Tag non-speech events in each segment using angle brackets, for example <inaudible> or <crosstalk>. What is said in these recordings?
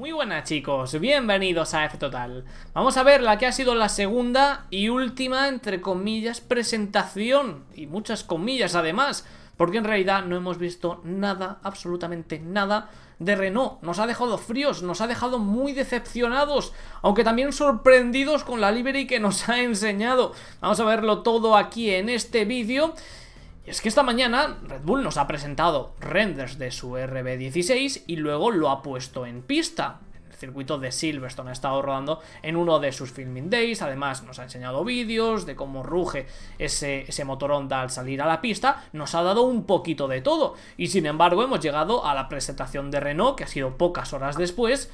Muy buenas chicos, bienvenidos a F Total. Vamos a ver la que ha sido la segunda y última, entre comillas, presentación, y muchas comillas además, porque en realidad no hemos visto nada, absolutamente nada de Renault. Nos ha dejado fríos, nos ha dejado muy decepcionados, aunque también sorprendidos con la livery que nos ha enseñado. Vamos a verlo todo aquí en este vídeo. Y es que esta mañana Red Bull nos ha presentado renders de su RB16 y luego lo ha puesto en pista. el circuito de Silverstone ha estado rodando en uno de sus filming days. Además, nos ha enseñado vídeos de cómo ruge ese, ese motor al salir a la pista. Nos ha dado un poquito de todo. Y sin embargo, hemos llegado a la presentación de Renault, que ha sido pocas horas después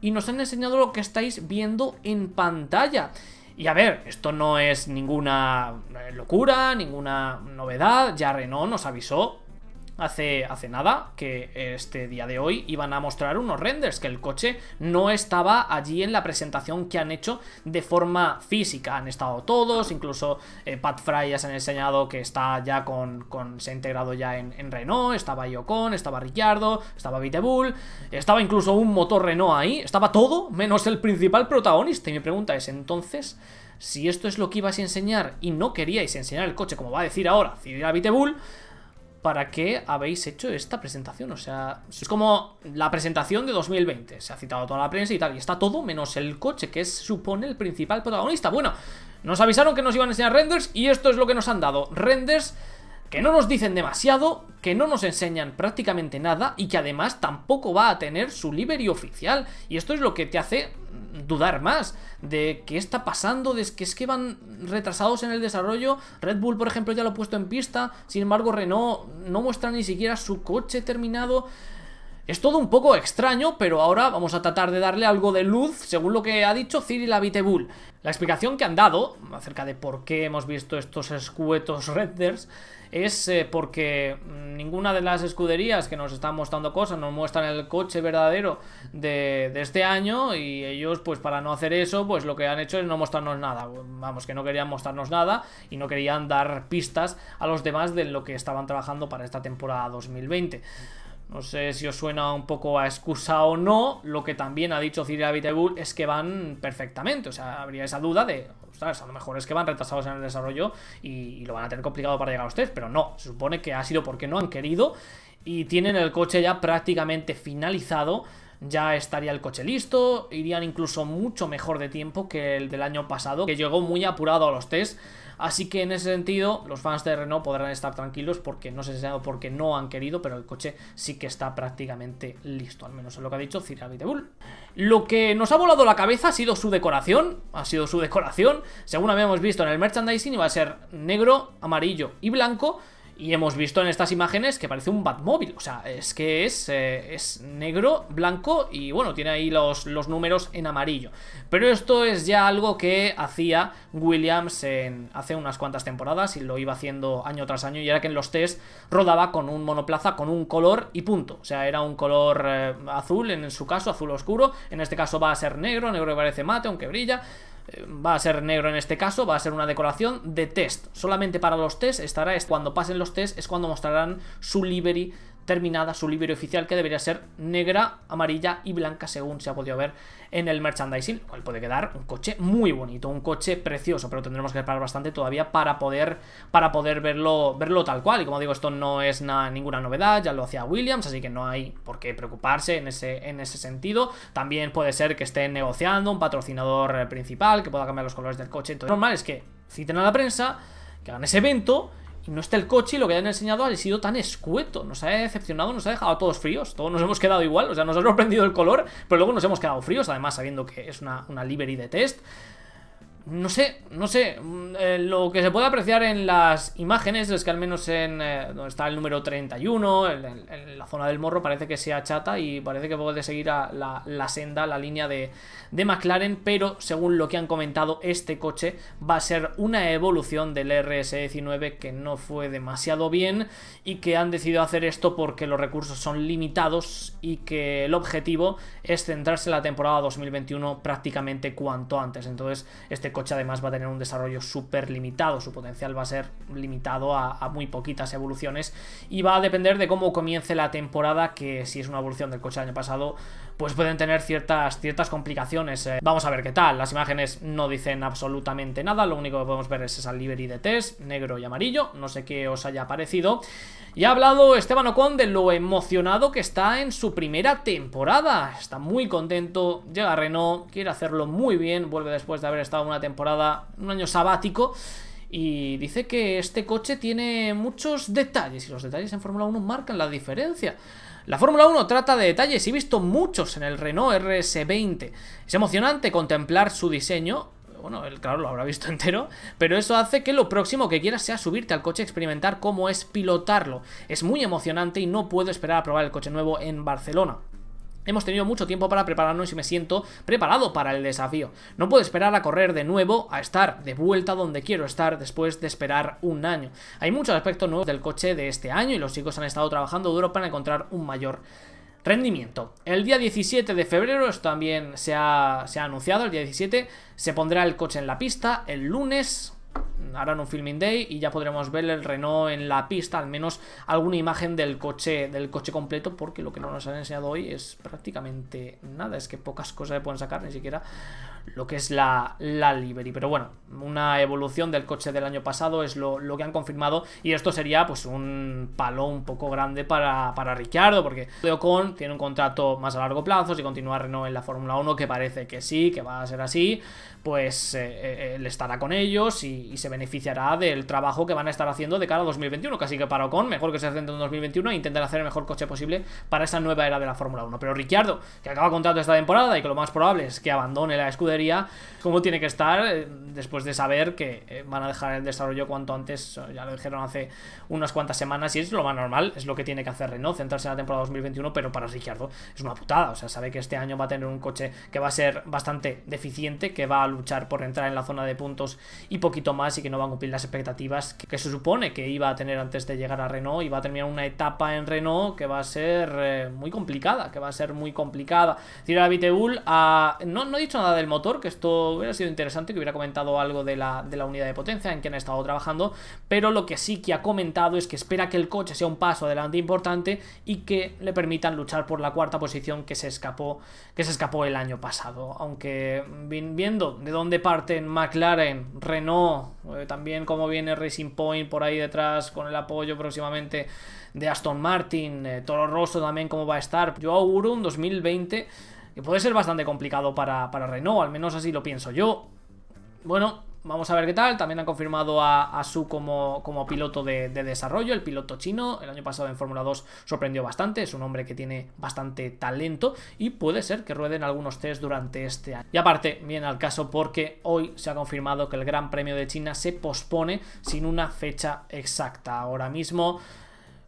y nos han enseñado lo que estáis viendo en pantalla. Y a ver, esto no es ninguna locura, ninguna novedad. Ya Renault nos avisó hace, hace nada, que este día de hoy iban a mostrar unos renders, que el coche no estaba allí en la presentación que han hecho de forma física. Han estado todos, incluso eh, Pat Fry han enseñado que está ya con, se ha integrado ya en, Renault, estaba Iocon, estaba Ricciardo, estaba Vitebull, estaba incluso un motor Renault ahí, estaba todo menos el principal protagonista. Y mi pregunta es, entonces si esto es lo que ibas a enseñar y no queríais enseñar el coche como va a decir ahora a Vitebull, para qué habéis hecho esta presentación. O sea, es como la presentación de 2020. Se ha citado toda la prensa y tal, y está todo menos el coche, que supone el principal protagonista. Bueno, nos avisaron que nos iban a enseñar renders y esto es lo que nos han dado. Renders que no nos dicen demasiado, que no nos enseñan prácticamente nada y que además tampoco va a tener su livery oficial. Y esto es lo que te hace dudar más de qué está pasando, de que es que van retrasados en el desarrollo. Red Bull, por ejemplo, ya lo ha puesto en pista, sin embargo Renault no muestra ni siquiera su coche terminado. Es todo un poco extraño, pero ahora vamos a tratar de darle algo de luz, según lo que ha dicho Cyril Abitebul. La explicación que han dado, acerca de por qué hemos visto estos escuetos <laughs> redders... es eh, porque ninguna de las escuderías que nos están mostrando cosas nos muestran el coche verdadero de, de, este año y ellos pues para no hacer eso pues lo que han hecho es no mostrarnos nada vamos que no querían mostrarnos nada y no querían dar pistas a los demás de lo que estaban trabajando para esta temporada 2020 no sé si os suena un poco a excusa o no. Lo que también ha dicho Cyril Abiteboul es que van perfectamente. O sea, habría esa duda de, ostras, a lo mejor es que van retrasados en el desarrollo y, lo van a tener complicado para llegar a ustedes. Pero no, se supone que ha sido porque no han querido y tienen el coche ya prácticamente finalizado ya estaría el coche listo, irían incluso mucho mejor de tiempo que el del año pasado, que llegó muy apurado a los test Así que en ese sentido, los fans de Renault podrán estar tranquilos porque no se sé si porque no han querido, pero el coche sí que está prácticamente listo, al menos es lo que ha dicho Cyril de Bull. Lo que nos ha volado la cabeza ha sido su decoración, ha sido su decoración, según habíamos visto en el merchandising, iba a ser negro, amarillo y blanco, y hemos visto en estas imágenes que parece un Batmóvil. O sea, es que es, eh, es negro, blanco y bueno, tiene ahí los, los, números en amarillo. Pero esto es ya algo que hacía Williams en, hace unas cuantas temporadas y lo iba haciendo año tras año. Y era que en los test rodaba con un monoplaza, con un color y punto. O sea, era un color eh, azul en su caso, azul oscuro. En este caso va a ser negro, negro que parece mate, aunque brilla va a ser negro en este caso, va a ser una decoración de test. Solamente para los test estará, cuando pasen los test es cuando mostrarán su livery terminada su libro oficial que debería ser negra, amarilla y blanca según se ha podido ver en el merchandising, cual puede quedar un coche muy bonito, un coche precioso, pero tendremos que esperar bastante todavía para poder, para poder verlo, verlo tal cual. Y como digo, esto no es ninguna novedad, ya lo hacía Williams, así que no hay por qué preocuparse en ese, en ese sentido. También puede ser que estén negociando un patrocinador eh, principal que pueda cambiar los colores del coche. Entonces, lo normal es que citen a la prensa, que hagan ese evento no está el coche y lo que hayan enseñado ha sido tan escueto. Nos ha decepcionado, nos ha dejado a todos fríos. Todos nos hemos quedado igual, o sea, nos ha sorprendido el color, pero luego nos hemos quedado fríos, además sabiendo que es una, una livery de test no sé, no sé. Mm, eh, lo que se puede apreciar en las imágenes es que al menos en eh, donde está el número 31, en, la zona del morro, parece que sea chata y parece que puede seguir a la, la, senda, la línea de, de, McLaren, pero según lo que han comentado, este coche va a ser una evolución del RS19 que no fue demasiado bien y que han decidido hacer esto porque los recursos son limitados y que el objetivo es centrarse en la temporada 2021 prácticamente cuanto antes. Entonces, este coche además va a tener un desarrollo súper limitado, su potencial va a ser limitado a, muy poquitas evoluciones y va a depender de cómo comience la temporada, que si es una evolución del coche del año pasado, pues pueden tener ciertas, ciertas complicaciones. Eh. vamos a ver qué tal, las imágenes no dicen absolutamente nada, lo único que podemos ver es esa livery de test, negro y amarillo, no sé qué os haya parecido. Y ha hablado Esteban Ocon de lo emocionado que está en su primera temporada, está muy contento, llega a Renault, quiere hacerlo muy bien, vuelve después de haber estado una temporada temporada, un año sabático. Y dice que este coche tiene muchos detalles y los detalles en Fórmula 1 marcan la diferencia. La Fórmula 1 trata de detalles y he visto muchos en el Renault RS20. Es emocionante contemplar su diseño. Bueno, él claro lo habrá visto <laughs> entero, pero eso hace que lo próximo que quieras sea subirte al coche, y experimentar cómo es pilotarlo. Es muy emocionante y no puedo esperar a probar el coche nuevo en Barcelona. Hemos tenido mucho tiempo para prepararnos y me siento preparado para el desafío. No puedo esperar a correr de nuevo, a estar de vuelta donde quiero estar después de esperar un año. Hay muchos aspectos nuevos del coche de este año y los chicos han estado trabajando duro para encontrar un mayor rendimiento. El día 17 de febrero, esto también se ha, anunciado, el día 17 se pondrá el coche en la pista, el lunes harán un filming day y ya podremos ver el Renault en la pista, al menos alguna imagen del coche, del coche completo, porque lo que no nos han enseñado hoy es prácticamente nada, es que pocas cosas se pueden sacar, ni siquiera lo que es la, la livery, pero bueno, una evolución del coche del año pasado es lo, que han confirmado y esto sería pues un palo un poco grande para, para Ricciardo, porque Ocon tiene un contrato más a largo plazo, si continúa Renault en la Fórmula 1, que parece que sí, que va a ser así, pues eh, eh, él estará con ellos y, y se verá beneficiará del trabajo que van a estar haciendo de cara a 2021. Casi que para Ocon, mejor que se centre en 2021 e intentar hacer el mejor coche posible para esa nueva era de la Fórmula 1. Pero Ricciardo, que acaba contrato esta temporada y que lo más probable es que abandone la escudería, ¿cómo tiene que estar eh, después de saber que eh, van a dejar el desarrollo cuanto antes? Ya lo dijeron hace unas cuantas semanas y es lo más normal, es lo que tiene que hacer Renault, centrarse en la temporada 2021, pero para Ricciardo es una putada. O sea, sabe que este año va a tener un coche que va a ser bastante deficiente, que va a luchar por entrar en la zona de puntos y poquito más y que no van a cumplir las expectativas que, se supone que iba a tener antes de llegar a Renault y va a terminar una etapa en Renault que va a ser eh, muy complicada, que va a ser muy complicada. Tira Viteul No, no he dicho nada del motor, que esto hubiera sido interesante, que hubiera comentado algo de la, de la unidad de potencia en que han estado trabajando, pero lo que sí que ha comentado es que espera que el coche sea un paso adelante importante y que le permitan luchar por la cuarta posición que se escapó, que se escapó el año pasado. Aunque viendo de dónde parten McLaren, Renault, eh, también como viene Racing Point por ahí detrás con el apoyo próximamente de Aston Martin, eh, Toro Rosso también cómo va a estar. Yo auguro un 2020 que puede ser bastante complicado para, para Renault, al menos así lo pienso yo. Bueno, vamos a ver qué tal. También han confirmado a, Su como, como piloto de, de, desarrollo, el piloto chino. El año pasado en Fórmula 2 sorprendió bastante, es un hombre que tiene bastante talento y puede ser que rueden algunos test durante este año. Y aparte, viene al caso porque hoy se ha confirmado que el Gran Premio de China se pospone sin una fecha exacta. Ahora mismo...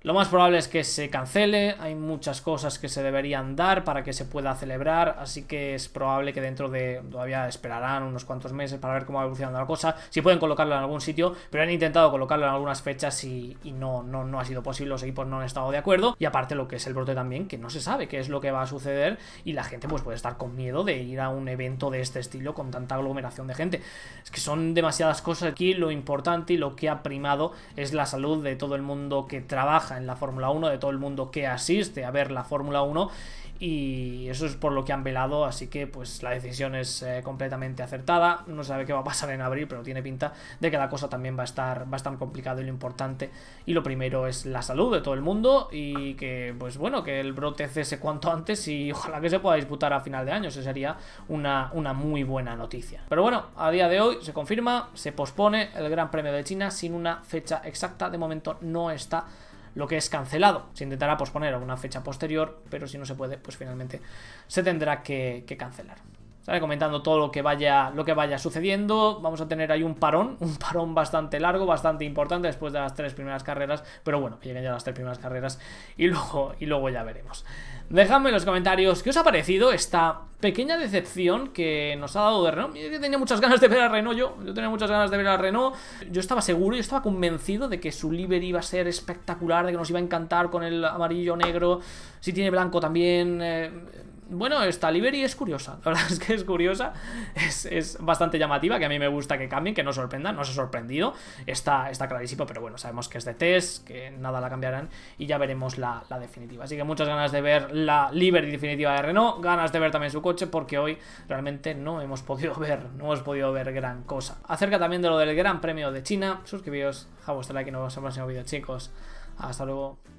Lo más probable es que se cancele, hay muchas cosas que se deberían dar para que se pueda celebrar, así que es probable que dentro de... todavía esperarán unos cuantos meses para ver cómo va evolucionando la cosa, si pueden colocarlo en algún sitio, pero han intentado colocarlo en algunas fechas y, no, no, no ha sido posible, los equipos no han estado de acuerdo, y aparte lo que es el brote también, que no se sabe qué es lo que va a suceder, y la gente pues puede estar con miedo de ir a un evento de este estilo con tanta aglomeración de gente. Es que son demasiadas cosas aquí, lo importante y lo que ha primado es la salud de todo el mundo que trabaja, en la Fórmula 1 de todo el mundo que asiste a ver la Fórmula 1 y eso es por lo que han velado, así que pues la decisión es eh, completamente acertada, no sabe qué va a pasar en abril, pero tiene pinta de que la cosa también va a estar bastante complicada y lo importante y lo primero es la salud de todo el mundo y que pues bueno, que el brote cese cuanto antes y ojalá que se pueda disputar a final de año, eso sería una, una muy buena noticia. Pero bueno, a día de hoy se confirma, se pospone el Gran Premio de China sin una fecha exacta, de momento no está lo que es cancelado. Se intentará posponer a una fecha posterior, pero si no se puede, pues finalmente se tendrá que, que cancelar comentando todo lo que vaya lo que vaya sucediendo vamos a tener ahí un parón <laughs> un parón bastante largo bastante importante después de las tres primeras carreras pero bueno que lleguen ya las tres primeras carreras y <laughs> luego y luego ya veremos dejadme en los comentarios qué os ha parecido esta pequeña decepción que nos ha dado de Renault yo tenía muchas ganas de ver a Renault yo tenía muchas ganas de ver a Renault yo estaba seguro yo estaba convencido de que su livery iba a ser espectacular de que nos iba a encantar con el amarillo negro si tiene blanco también eh, bueno, esta Liberty es curiosa. La verdad <laughs> es que es curiosa. Es, bastante llamativa, que a mí me gusta que cambien, que no sorprendan. No se ha sorprendido. Está, está clarísimo, pero bueno, sabemos que es de test, que nada la cambiarán y ya veremos la, definitiva. Así que muchas ganas de ver la Liberty definitiva de Renault. Ganas de ver también su coche, porque hoy realmente no hemos podido <laughs> ver, no hemos podido ver gran cosa. Acerca también de lo del Gran Premio de China. Suscribíos, a vuestro like y nos vemos en el próximo vídeo, chicos. Hasta luego.